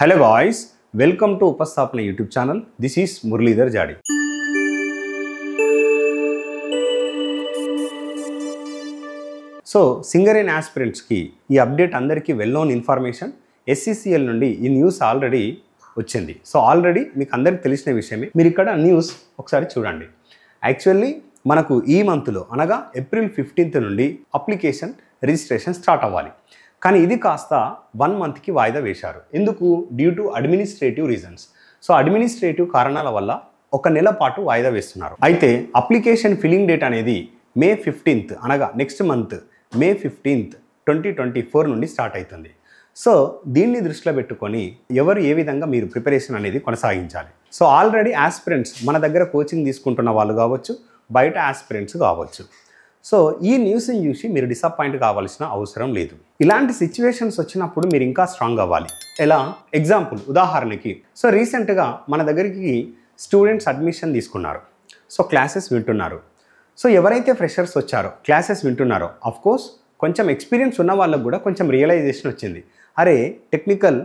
Hello boys welcome to Upasthapana YouTube channel this is Muralidhar Jadi so singer and ఆస్పిరెంట్స్కి ఈ update అందరికీ well known information SCCL నుండి ఈ news already వచ్చింది సో ఆల్రెడీ మీకు అందరికీ తెలిసిన విషయమే మీరు ఇక్కడ న్యూస్ ఒకసారి చూడండి యాక్చువల్లీ మనకు ఈ మంత్లో అనగా ఏప్రిల్ ఫిఫ్టీన్త్ నుండి అప్లికేషన్ రిజిస్ట్రేషన్ స్టార్ట్ అవ్వాలి కానీ ఇది కాస్త వన్ మంత్కి వాయిదా వేశారు ఎందుకు due to administrative reasons so administrative కారణాల వల్ల ఒక నెల పాటు వాయిదా వేస్తున్నారు అయితే అప్లికేషన్ ఫిల్లింగ్ డేట్ అనేది మే ఫిఫ్టీన్త్ అనగా next month May fifteenth twenty twenty four నుండి స్టార్ట్ అవుతుంది సో దీన్ని దృష్టిలో పెట్టుకొని ఎవరు ఏ విధంగా మీరు ప్రిపరేషన్ అనేది కొనసాగించాలి సో ఆల్రెడీ ఆస్పిరెంట్స్ మన దగ్గర కోచింగ్ తీసుకుంటున్న వాళ్ళు కావచ్చు బయట ఆస్పిరెంట్స్ కావచ్చు సో ఈ న్యూస్ని చూసి మీరు డిసప్పాయింట్ కావాల్సిన అవసరం లేదు ఇలాంటి సిచ్యువేషన్స్ వచ్చినప్పుడు మీరు ఇంకా స్ట్రాంగ్ అవ్వాలి ఎలా ఎగ్జాంపుల్ ఉదాహరణకి సో రీసెంట్గా మన దగ్గరికి స్టూడెంట్స్ అడ్మిషన్ తీసుకున్నారు సో క్లాసెస్ వింటున్నారు సో ఎవరైతే ఫ్రెషర్స్ వచ్చారో క్లాసెస్ వింటున్నారో కోర్స్ కొంచెం ఎక్స్పీరియన్స్ ఉన్న వాళ్ళకు కూడా కొంచెం రియలైజేషన్ వచ్చింది అరే టెక్నికల్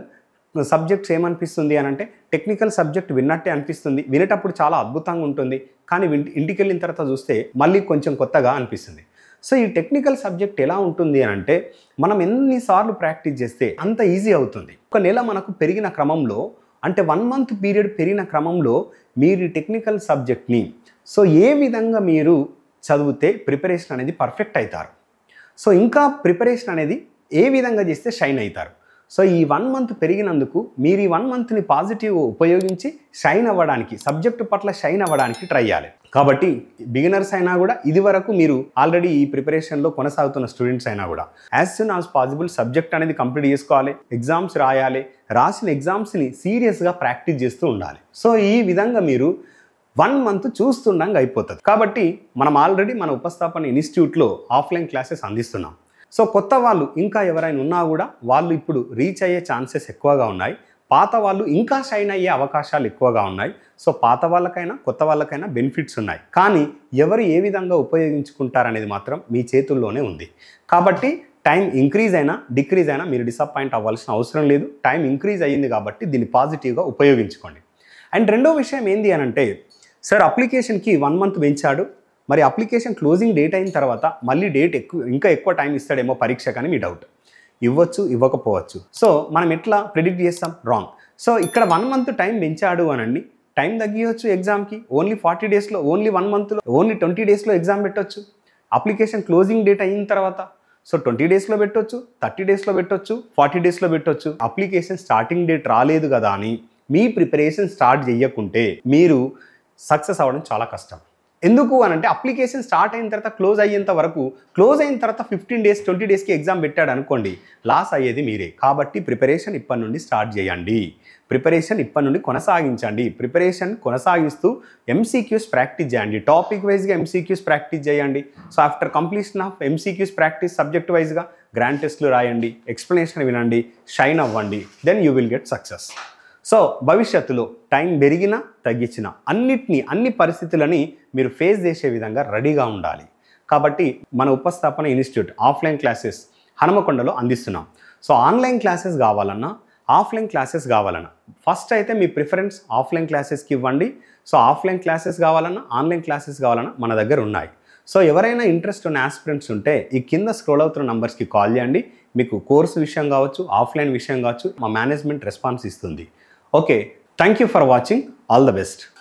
సబ్జెక్ట్స్ ఏమనిపిస్తుంది అని అంటే టెక్నికల్ సబ్జెక్ట్ విన్నట్టే అనిపిస్తుంది వినేటప్పుడు చాలా అద్భుతంగా ఉంటుంది కానీ ఇంటికి వెళ్ళిన తర్వాత చూస్తే మళ్ళీ కొంచెం కొత్తగా అనిపిస్తుంది సో ఈ టెక్నికల్ సబ్జెక్ట్ ఎలా ఉంటుంది అని అంటే మనం ఎన్నిసార్లు ప్రాక్టీస్ చేస్తే అంత ఈజీ అవుతుంది ఒక నెల మనకు పెరిగిన క్రమంలో అంటే వన్ మంత్ పీరియడ్ పెరిగిన క్రమంలో మీరు టెక్నికల్ సబ్జెక్ట్ని సో ఏ విధంగా మీరు చదివితే ప్రిపరేషన్ అనేది పర్ఫెక్ట్ అవుతారు సో ఇంకా ప్రిపరేషన్ అనేది ఏ విధంగా చేస్తే షైన్ అవుతారు సో ఈ వన్ మంత్ పెరిగినందుకు మీరు ఈ వన్ మంత్ని పాజిటివ్ ఉపయోగించి షైన్ అవ్వడానికి సబ్జెక్ట్ పట్ల షైన్ అవ్వడానికి ట్రై చేయాలి కాబట్టి బిగినర్స్ అయినా కూడా ఇది వరకు మీరు ఆల్రెడీ ఈ ప్రిపరేషన్లో కొనసాగుతున్న స్టూడెంట్స్ అయినా కూడా as soon as possible subject అనేది కంప్లీట్ చేసుకోవాలి ఎగ్జామ్స్ రాయాలి రాసిన ఎగ్జామ్స్ని సీరియస్గా ప్రాక్టీస్ చేస్తూ ఉండాలి సో ఈ విధంగా మీరు వన్ మంత్ చూస్తుండగా అయిపోతుంది కాబట్టి మనం ఆల్రెడీ మన ఉపస్థాపన ఇన్స్టిట్యూట్లో ఆఫ్లైన్ క్లాసెస్ అందిస్తున్నాం సో కొత్త వాళ్ళు ఇంకా ఎవరైనా ఉన్నా కూడా వాళ్ళు ఇప్పుడు రీచ్ అయ్యే ఛాన్సెస్ ఎక్కువగా ఉన్నాయి పాత వాళ్ళు ఇంకా షైన్ అయ్యే అవకాశాలు ఎక్కువగా ఉన్నాయి సో పాత వాళ్ళకైనా కొత్త వాళ్ళకైనా బెనిఫిట్స్ ఉన్నాయి కానీ ఎవరు ఏ విధంగా ఉపయోగించుకుంటారనేది మాత్రం మీ చేతుల్లోనే ఉంది కాబట్టి టైం ఇంక్రీజ్ అయినా డిక్రీజ్ అయినా మీరు డిసప్పాయింట్ అవ్వాల్సిన అవసరం లేదు టైం ఇంక్రీజ్ అయ్యింది కాబట్టి దీన్ని పాజిటివ్గా ఉపయోగించుకోండి అండ్ రెండో విషయం ఏంది అని అంటే సార్ అప్లికేషన్కి వన్ మంత్ పెంచాడు మరి అప్లికేషన్ క్లోజింగ్ డేట్ అయిన తర్వాత మళ్ళీ డేట్ ఎక్కువ ఇంకా ఎక్కువ టైం ఇస్తాడేమో పరీక్ష కానీ మీ డౌట్ ఇవ్వచ్చు ఇవ్వకపోవచ్చు సో మనం ఎట్లా ప్రిడిక్ట్ చేస్తాం రాంగ్ సో ఇక్కడ వన్ మంత్ టైం పెంచాడు అనండి టైం తగ్గియొచ్చు ఎగ్జామ్కి ఓన్లీ ఫార్టీ డేస్లో ఓన్లీ వన్ మంత్లో ఓన్లీ ట్వంటీ డేస్లో ఎగ్జామ్ పెట్టొచ్చు అప్లికేషన్ క్లోజింగ్ డేట్ అయిన తర్వాత సో ట్వంటీ డేస్లో పెట్టొచ్చు థర్టీ డేస్లో పెట్టొచ్చు ఫార్టీ డేస్లో పెట్టొచ్చు అప్లికేషన్ స్టార్టింగ్ డేట్ రాలేదు కదా అని మీ ప్రిపరేషన్ స్టార్ట్ చేయకుంటే మీరు సక్సెస్ అవ్వడం చాలా కష్టం ఎందుకు అని అంటే అప్లికేషన్ స్టార్ట్ అయిన తర్వాత క్లోజ్ అయ్యేంత వరకు క్లోజ్ అయిన తర్వాత ఫిఫ్టీన్ డేస్ ట్వంటీ డేస్కి ఎగ్జామ్ పెట్టాడు అనుకోండి లాస్ అయ్యేది మీరే కాబట్టి ప్రిపరేషన్ ఇప్పటి నుండి స్టార్ట్ చేయండి ప్రిపరేషన్ ఇప్పటి నుండి కొనసాగించండి ప్రిపరేషన్ కొనసాగిస్తూ ఎంసీక్యూస్ ప్రాక్టీస్ చేయండి టాపిక్ వైజ్గా ఎంసీక్యూస్ ప్రాక్టీస్ చేయండి so after completion of MCQs practice subject వైజ్గా గ్రాండ్ టెస్ట్లు రాయండి ఎక్స్ప్లెనేషన్ వినండి షైన్ అవ్వండి then you will get success so భవిష్యత్తులో టైం పెరిగినా తగ్గించిన అన్నిటినీ అన్ని పరిస్థితులని మీరు ఫేస్ చేసే విధంగా రెడీగా ఉండాలి కాబట్టి మన ఉపస్థాపన ఇన్స్టిట్యూట్ ఆఫ్లైన్ క్లాసెస్ హనుమకొండలో అందిస్తున్నాం సో ఆన్లైన్ క్లాసెస్ కావాలన్నా ఆఫ్లైన్ క్లాసెస్ కావాలన్నా ఫస్ట్ అయితే మీ ప్రిఫరెన్స్ ఆఫ్లైన్ క్లాసెస్కి ఇవ్వండి సో ఆఫ్లైన్ క్లాసెస్ కావాలన్నా ఆన్లైన్ క్లాసెస్ కావాలన్నా మన దగ్గర ఉన్నాయి సో ఎవరైనా ఇంట్రెస్ట్ ఉన్న ఆస్పిరెంట్స్ ఉంటే ఈ కింద స్క్రోల్ అవుతున్న నంబర్స్కి కాల్ చేయండి మీకు కోర్సు విషయం కావచ్చు ఆఫ్లైన్ విషయం కావచ్చు మా మేనేజ్మెంట్ రెస్పాన్స్ ఇస్తుంది Okay, thank you for watching. All the best.